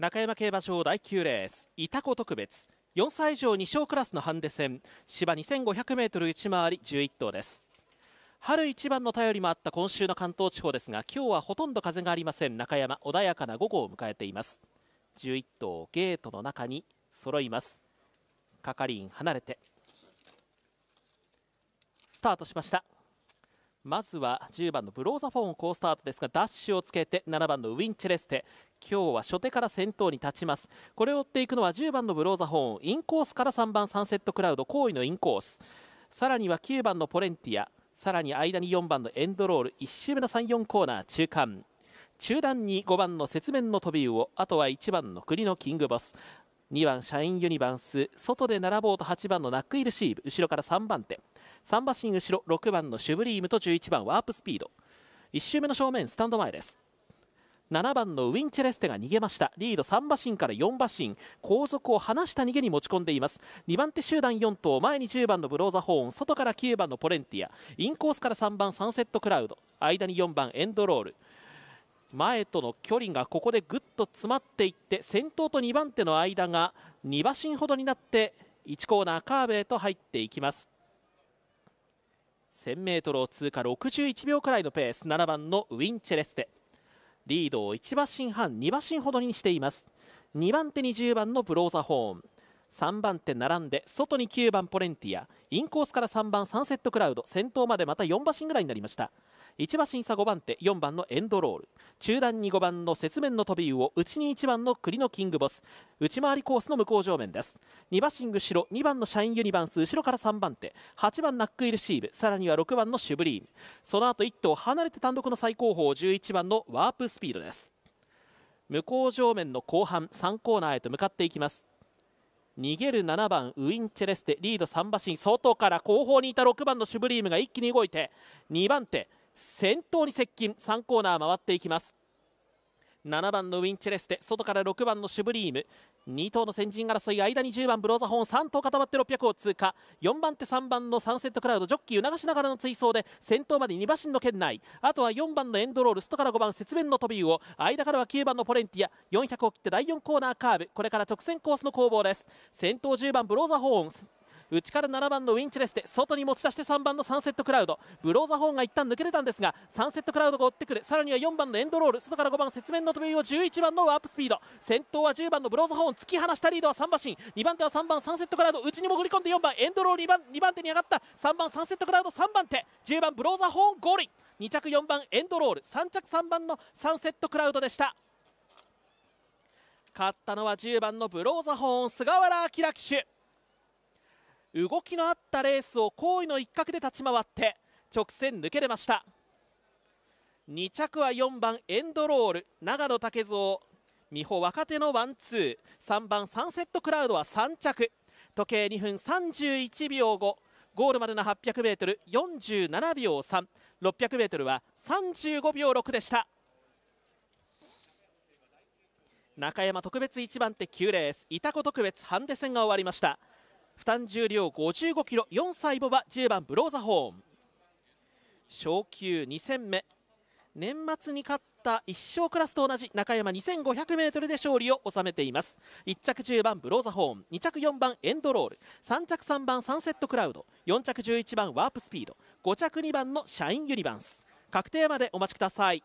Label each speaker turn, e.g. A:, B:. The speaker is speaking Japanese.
A: 中山競馬場第9レースイタコ特別4歳以上2勝クラスのハンデ戦芝 2500m 内回り11頭です春一番の便りもあった今週の関東地方ですが今日はほとんど風がありません中山穏やかな午後を迎えています11頭ゲートの中に揃います係員離れてスタートしましたまずは10番のブローザフォーン好スタートですがダッシュをつけて7番のウィンチェレステ今日は初手から先頭に立ちますこれを追っていくのは10番のブローザフォーンインコースから3番サンセットクラウド好位のインコースさらには9番のポレンティアさらに間に4番のエンドロール1周目の34コーナー中間中段に5番の雪面の飛び魚あとは1番の栗のキングボス2番シャインユニバンス外で並ぼうと8番のナックイルシーブ後ろから3番手3馬身後ろ6番のシュブリームと11番ワープスピード1周目の正面スタンド前です7番のウィンチェレステが逃げましたリード3馬身から4馬身後続を離した逃げに持ち込んでいます2番手集団4頭前に10番のブローザホーン外から9番のポレンティアインコースから3番サンセットクラウド間に4番エンドロール前との距離がここでぐっと詰まっていって先頭と2番手の間が2馬身ほどになって1コーナーカーブへと入っていきます 1000m を通過61秒くらいのペース7番のウィンチェレステリードを1馬身半2馬身ほどにしています2番手に10番のブローザホーン3番手並んで外に9番ポレンティアインコースから3番サンセットクラウド先頭までまた4馬身ぐらいになりました1馬審査5番手4番のエンドロール中段に5番の雪面の飛びを内に1番の栗のキングボス内回りコースの向こう上面です2馬身後ろ2番のシャインユニバンス後ろから3番手8番ナックイルシーブさらには6番のシュブリームその後1頭離れて単独の最高峰11番のワープスピードです向こう上面の後半3コーナーへと向かっていきます逃げる7番ウィンチェレステリード3馬身外から後方にいた6番のシュブリームが一気に動いて2番手先頭に接近3コーナー回っていきます7番のウィンチェレステ外から6番のシュブリーム2頭の先陣争い間に10番ブローザホーン3頭固まって600を通過4番手3番のサンセットクラウドジョッキー促しながらの追走で先頭まで2馬身の圏内あとは4番のエンドロール外から5番雪面のトビウオ間からは9番のポレンティア400を切って第4コーナーカーブこれから直線コースの攻防です先頭10番ブローザホーン内から7番のウィンチレスで外に持ち出して3番のサンセットクラウドブローザホーンが一旦抜けてたんですがサンセットクラウドが追ってくるさらには4番のエンドロール外から5番雪面の飛びを11番のワープスピード先頭は10番のブローザホーン突き放したリードは3馬身2番手は3番サンセットクラウド内に潜り込んで4番エンドロール 2, 番2番手に上がった3番サンセットクラウド3番手10番ブローザホーンゴール2着4番エンドロール3着3番のサンセットクラウドでした勝ったのは10番のブローザホーン菅原明騎手動きのあったレースを好意の一角で立ち回って直線抜けれました2着は4番エンドロール長野竹蔵美穂若手のワンツー3番サンセットクラウドは3着時計2分31秒後ゴールまでの 800m47 秒 3600m は35秒6でした中山特別1番手9レースイタ特別ハンデ戦が終わりました負担重量55キロ4歳ボは10番ブローザホーン昇級2戦目年末に勝った1勝クラスと同じ中山 2500m で勝利を収めています1着10番ブローザホーン2着4番エンドロール3着3番サンセットクラウド4着11番ワープスピード5着2番のシャインユニバンス確定までお待ちください